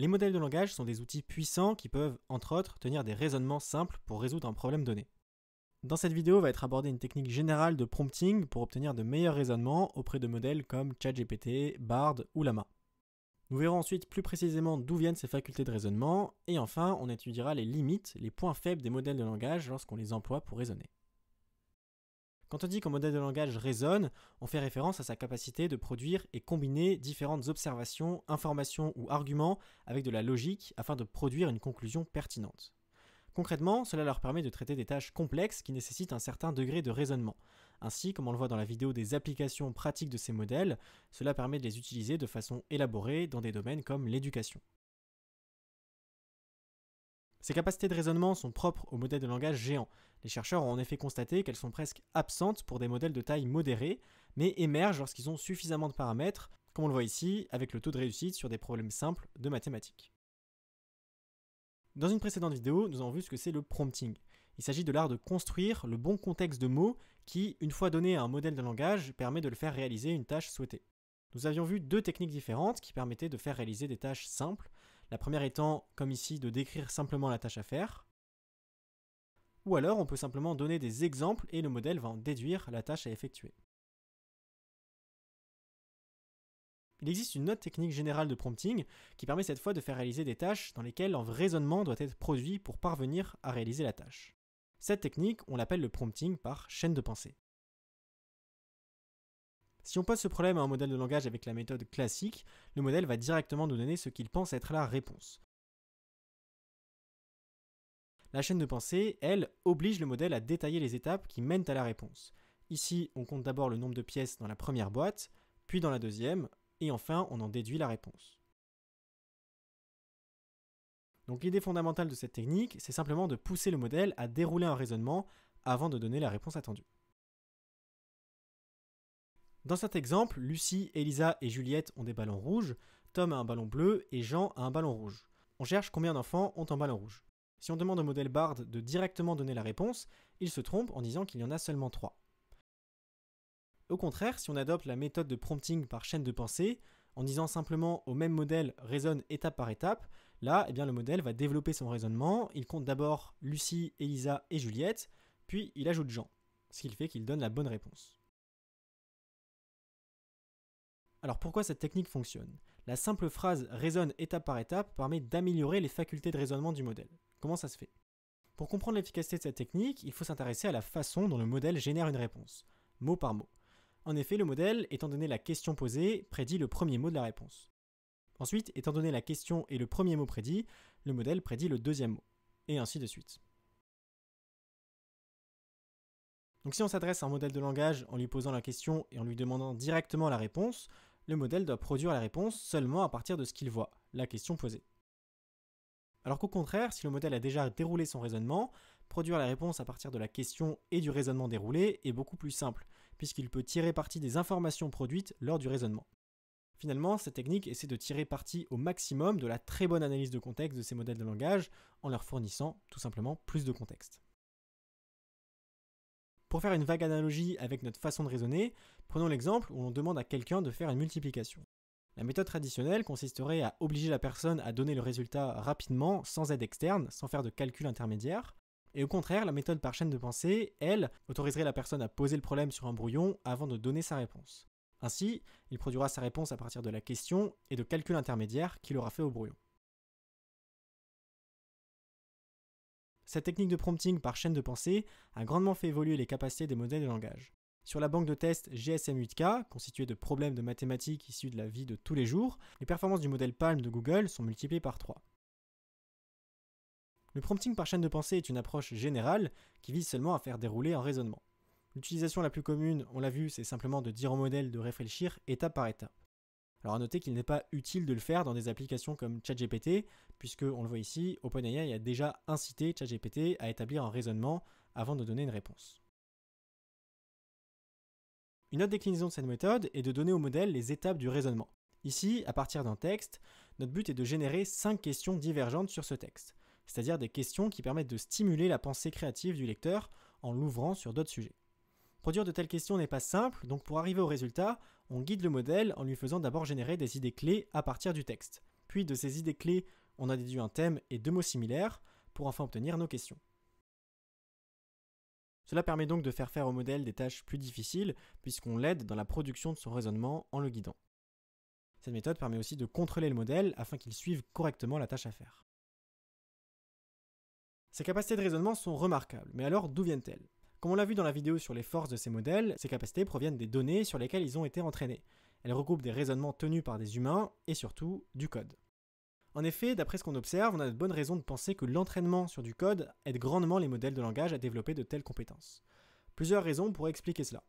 Les modèles de langage sont des outils puissants qui peuvent, entre autres, tenir des raisonnements simples pour résoudre un problème donné. Dans cette vidéo va être abordée une technique générale de prompting pour obtenir de meilleurs raisonnements auprès de modèles comme ChatGPT, Bard ou Lama. Nous verrons ensuite plus précisément d'où viennent ces facultés de raisonnement, et enfin on étudiera les limites, les points faibles des modèles de langage lorsqu'on les emploie pour raisonner. Quand on dit qu'un modèle de langage raisonne, on fait référence à sa capacité de produire et combiner différentes observations, informations ou arguments avec de la logique afin de produire une conclusion pertinente. Concrètement, cela leur permet de traiter des tâches complexes qui nécessitent un certain degré de raisonnement. Ainsi, comme on le voit dans la vidéo des applications pratiques de ces modèles, cela permet de les utiliser de façon élaborée dans des domaines comme l'éducation. Ces capacités de raisonnement sont propres aux modèles de langage géants. Les chercheurs ont en effet constaté qu'elles sont presque absentes pour des modèles de taille modérée, mais émergent lorsqu'ils ont suffisamment de paramètres, comme on le voit ici avec le taux de réussite sur des problèmes simples de mathématiques. Dans une précédente vidéo, nous avons vu ce que c'est le prompting. Il s'agit de l'art de construire le bon contexte de mots qui, une fois donné à un modèle de langage, permet de le faire réaliser une tâche souhaitée. Nous avions vu deux techniques différentes qui permettaient de faire réaliser des tâches simples, la première étant, comme ici, de décrire simplement la tâche à faire. Ou alors on peut simplement donner des exemples et le modèle va en déduire la tâche à effectuer. Il existe une autre technique générale de prompting qui permet cette fois de faire réaliser des tâches dans lesquelles un raisonnement doit être produit pour parvenir à réaliser la tâche. Cette technique, on l'appelle le prompting par chaîne de pensée. Si on pose ce problème à un modèle de langage avec la méthode classique, le modèle va directement nous donner ce qu'il pense être la réponse. La chaîne de pensée, elle, oblige le modèle à détailler les étapes qui mènent à la réponse. Ici, on compte d'abord le nombre de pièces dans la première boîte, puis dans la deuxième, et enfin, on en déduit la réponse. Donc l'idée fondamentale de cette technique, c'est simplement de pousser le modèle à dérouler un raisonnement avant de donner la réponse attendue. Dans cet exemple, Lucie, Elisa et Juliette ont des ballons rouges, Tom a un ballon bleu et Jean a un ballon rouge. On cherche combien d'enfants ont un ballon rouge. Si on demande au modèle Bard de directement donner la réponse, il se trompe en disant qu'il y en a seulement trois. Au contraire, si on adopte la méthode de prompting par chaîne de pensée, en disant simplement au même modèle raisonne étape par étape, là, eh bien, le modèle va développer son raisonnement, il compte d'abord Lucie, Elisa et Juliette, puis il ajoute Jean, ce qui fait qu'il donne la bonne réponse. Alors pourquoi cette technique fonctionne La simple phrase raisonne étape par étape permet d'améliorer les facultés de raisonnement du modèle. Comment ça se fait Pour comprendre l'efficacité de cette technique, il faut s'intéresser à la façon dont le modèle génère une réponse, mot par mot. En effet, le modèle, étant donné la question posée, prédit le premier mot de la réponse. Ensuite, étant donné la question et le premier mot prédit, le modèle prédit le deuxième mot, et ainsi de suite. Donc si on s'adresse à un modèle de langage en lui posant la question et en lui demandant directement la réponse, le modèle doit produire la réponse seulement à partir de ce qu'il voit, la question posée. Alors qu'au contraire, si le modèle a déjà déroulé son raisonnement, produire la réponse à partir de la question et du raisonnement déroulé est beaucoup plus simple, puisqu'il peut tirer parti des informations produites lors du raisonnement. Finalement, cette technique essaie de tirer parti au maximum de la très bonne analyse de contexte de ces modèles de langage en leur fournissant tout simplement plus de contexte. Pour faire une vague analogie avec notre façon de raisonner, Prenons l'exemple où l'on demande à quelqu'un de faire une multiplication. La méthode traditionnelle consisterait à obliger la personne à donner le résultat rapidement, sans aide externe, sans faire de calcul intermédiaire. Et au contraire, la méthode par chaîne de pensée, elle, autoriserait la personne à poser le problème sur un brouillon avant de donner sa réponse. Ainsi, il produira sa réponse à partir de la question et de calculs intermédiaires qu'il aura fait au brouillon. Cette technique de prompting par chaîne de pensée a grandement fait évoluer les capacités des modèles de langage. Sur la banque de test GSM8K, constituée de problèmes de mathématiques issus de la vie de tous les jours, les performances du modèle Palm de Google sont multipliées par 3. Le prompting par chaîne de pensée est une approche générale qui vise seulement à faire dérouler un raisonnement. L'utilisation la plus commune, on l'a vu, c'est simplement de dire au modèle de réfléchir étape par étape. Alors à noter qu'il n'est pas utile de le faire dans des applications comme ChatGPT, puisque on le voit ici, OpenAI a déjà incité ChatGPT à établir un raisonnement avant de donner une réponse. Une autre déclinaison de cette méthode est de donner au modèle les étapes du raisonnement. Ici, à partir d'un texte, notre but est de générer 5 questions divergentes sur ce texte, c'est-à-dire des questions qui permettent de stimuler la pensée créative du lecteur en l'ouvrant sur d'autres sujets. Produire de telles questions n'est pas simple, donc pour arriver au résultat, on guide le modèle en lui faisant d'abord générer des idées clés à partir du texte. Puis de ces idées clés, on a déduit un thème et deux mots similaires pour enfin obtenir nos questions. Cela permet donc de faire faire au modèle des tâches plus difficiles, puisqu'on l'aide dans la production de son raisonnement en le guidant. Cette méthode permet aussi de contrôler le modèle afin qu'il suive correctement la tâche à faire. Ces capacités de raisonnement sont remarquables, mais alors d'où viennent-elles Comme on l'a vu dans la vidéo sur les forces de ces modèles, ces capacités proviennent des données sur lesquelles ils ont été entraînés. Elles regroupent des raisonnements tenus par des humains et surtout du code. En effet, d'après ce qu'on observe, on a de bonnes raisons de penser que l'entraînement sur du code aide grandement les modèles de langage à développer de telles compétences. Plusieurs raisons pourraient expliquer cela.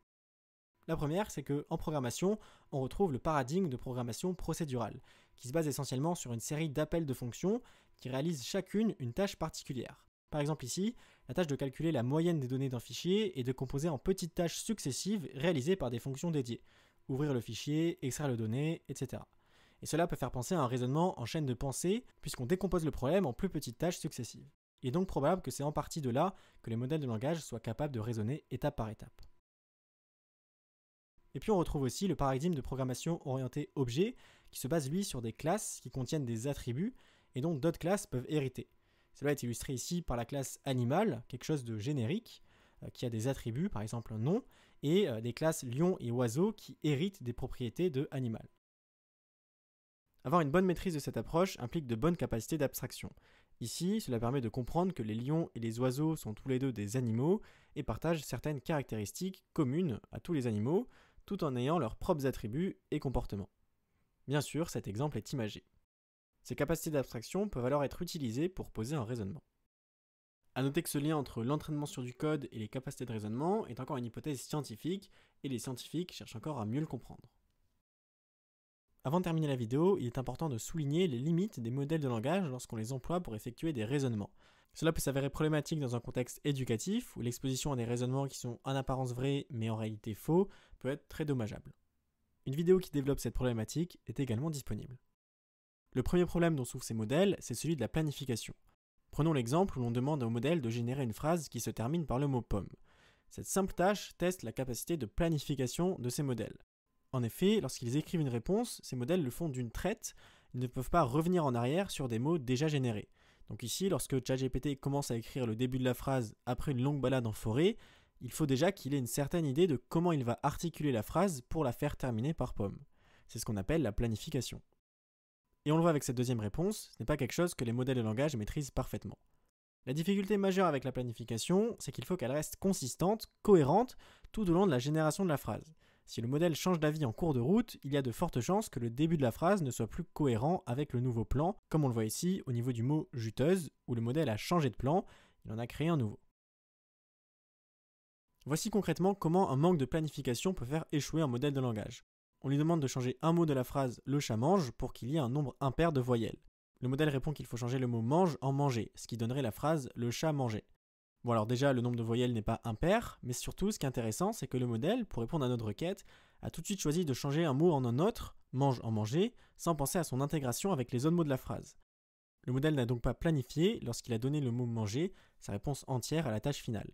La première, c'est que en programmation, on retrouve le paradigme de programmation procédurale, qui se base essentiellement sur une série d'appels de fonctions qui réalisent chacune une tâche particulière. Par exemple ici, la tâche de calculer la moyenne des données d'un fichier est de composer en petites tâches successives réalisées par des fonctions dédiées. Ouvrir le fichier, extraire le données, etc et cela peut faire penser à un raisonnement en chaîne de pensée, puisqu'on décompose le problème en plus petites tâches successives. Il est donc probable que c'est en partie de là que les modèles de langage soient capables de raisonner étape par étape. Et puis on retrouve aussi le paradigme de programmation orientée objet, qui se base lui sur des classes qui contiennent des attributs et dont d'autres classes peuvent hériter. Cela est illustré ici par la classe animal, quelque chose de générique, euh, qui a des attributs, par exemple un nom, et euh, des classes lion et oiseau qui héritent des propriétés de animal. Avoir une bonne maîtrise de cette approche implique de bonnes capacités d'abstraction. Ici, cela permet de comprendre que les lions et les oiseaux sont tous les deux des animaux et partagent certaines caractéristiques communes à tous les animaux, tout en ayant leurs propres attributs et comportements. Bien sûr, cet exemple est imagé. Ces capacités d'abstraction peuvent alors être utilisées pour poser un raisonnement. A noter que ce lien entre l'entraînement sur du code et les capacités de raisonnement est encore une hypothèse scientifique, et les scientifiques cherchent encore à mieux le comprendre. Avant de terminer la vidéo, il est important de souligner les limites des modèles de langage lorsqu'on les emploie pour effectuer des raisonnements. Cela peut s'avérer problématique dans un contexte éducatif où l'exposition à des raisonnements qui sont en apparence vrais mais en réalité faux peut être très dommageable. Une vidéo qui développe cette problématique est également disponible. Le premier problème dont souffrent ces modèles, c'est celui de la planification. Prenons l'exemple où l'on demande au modèle de générer une phrase qui se termine par le mot pomme. Cette simple tâche teste la capacité de planification de ces modèles. En effet, lorsqu'ils écrivent une réponse, ces modèles le font d'une traite, ils ne peuvent pas revenir en arrière sur des mots déjà générés. Donc ici, lorsque ChatGPT commence à écrire le début de la phrase après une longue balade en forêt, il faut déjà qu'il ait une certaine idée de comment il va articuler la phrase pour la faire terminer par pomme. C'est ce qu'on appelle la planification. Et on le voit avec cette deuxième réponse, ce n'est pas quelque chose que les modèles de langage maîtrisent parfaitement. La difficulté majeure avec la planification, c'est qu'il faut qu'elle reste consistante, cohérente, tout au long de la génération de la phrase. Si le modèle change d'avis en cours de route, il y a de fortes chances que le début de la phrase ne soit plus cohérent avec le nouveau plan, comme on le voit ici au niveau du mot juteuse, où le modèle a changé de plan, il en a créé un nouveau. Voici concrètement comment un manque de planification peut faire échouer un modèle de langage. On lui demande de changer un mot de la phrase le chat mange pour qu'il y ait un nombre impair de voyelles. Le modèle répond qu'il faut changer le mot mange en manger, ce qui donnerait la phrase le chat mangeait. Bon alors déjà, le nombre de voyelles n'est pas impair, mais surtout ce qui est intéressant, c'est que le modèle, pour répondre à notre requête, a tout de suite choisi de changer un mot en un autre, mange en manger, sans penser à son intégration avec les autres mots de la phrase. Le modèle n'a donc pas planifié, lorsqu'il a donné le mot manger, sa réponse entière à la tâche finale.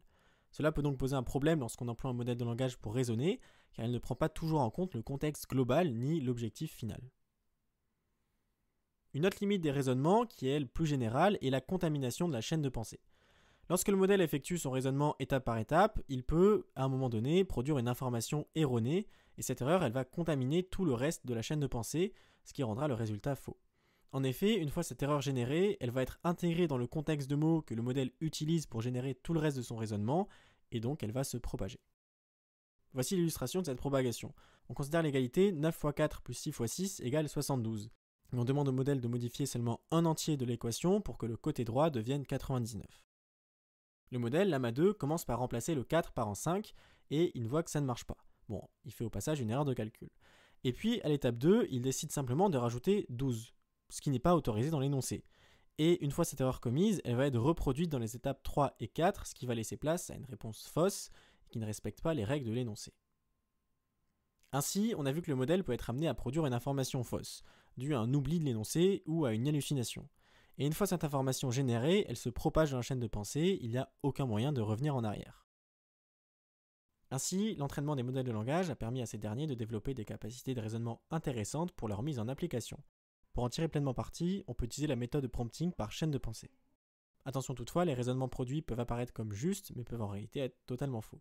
Cela peut donc poser un problème lorsqu'on emploie un modèle de langage pour raisonner, car il ne prend pas toujours en compte le contexte global ni l'objectif final. Une autre limite des raisonnements, qui est elle plus générale, est la contamination de la chaîne de pensée. Lorsque le modèle effectue son raisonnement étape par étape, il peut, à un moment donné, produire une information erronée, et cette erreur, elle va contaminer tout le reste de la chaîne de pensée, ce qui rendra le résultat faux. En effet, une fois cette erreur générée, elle va être intégrée dans le contexte de mots que le modèle utilise pour générer tout le reste de son raisonnement, et donc elle va se propager. Voici l'illustration de cette propagation. On considère l'égalité 9 x 4 plus 6 x 6 égale 72. Et on demande au modèle de modifier seulement un entier de l'équation pour que le côté droit devienne 99. Le modèle, l'AMA 2, commence par remplacer le 4 par un 5, et il voit que ça ne marche pas. Bon, il fait au passage une erreur de calcul. Et puis, à l'étape 2, il décide simplement de rajouter 12, ce qui n'est pas autorisé dans l'énoncé. Et une fois cette erreur commise, elle va être reproduite dans les étapes 3 et 4, ce qui va laisser place à une réponse fausse qui ne respecte pas les règles de l'énoncé. Ainsi, on a vu que le modèle peut être amené à produire une information fausse, due à un oubli de l'énoncé ou à une hallucination. Et une fois cette information générée, elle se propage dans la chaîne de pensée, il n'y a aucun moyen de revenir en arrière. Ainsi, l'entraînement des modèles de langage a permis à ces derniers de développer des capacités de raisonnement intéressantes pour leur mise en application. Pour en tirer pleinement parti, on peut utiliser la méthode prompting par chaîne de pensée. Attention toutefois, les raisonnements produits peuvent apparaître comme justes, mais peuvent en réalité être totalement faux.